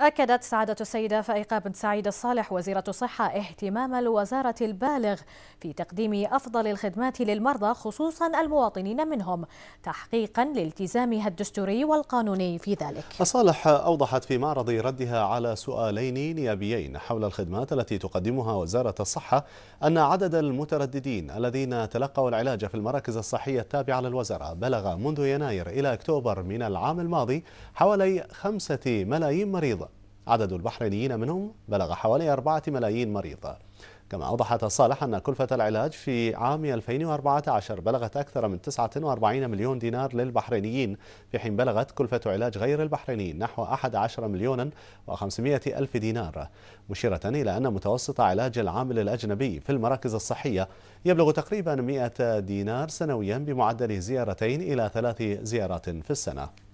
أكدت سعادة السيدة فائقة بن سعيد الصالح وزيرة الصحة اهتمام الوزارة البالغ في تقديم أفضل الخدمات للمرضى خصوصا المواطنين منهم تحقيقا لالتزامها الدستوري والقانوني في ذلك الصالح أوضحت في معرض ردها على سؤالين نيابيين حول الخدمات التي تقدمها وزارة الصحة أن عدد المترددين الذين تلقوا العلاج في المراكز الصحية التابعة للوزارة بلغ منذ يناير إلى أكتوبر من العام الماضي حوالي خمسة ملايين مريض عدد البحرينيين منهم بلغ حوالي 4 ملايين مريض كما أوضح تصالح أن كلفة العلاج في عام 2014 بلغت أكثر من 49 مليون دينار للبحرينيين في حين بلغت كلفة علاج غير البحرينيين نحو 11 مليون و500 ألف دينار مشيرة إلى أن متوسط علاج العامل الأجنبي في المراكز الصحية يبلغ تقريبا 100 دينار سنويا بمعدل زيارتين إلى ثلاث زيارات في السنة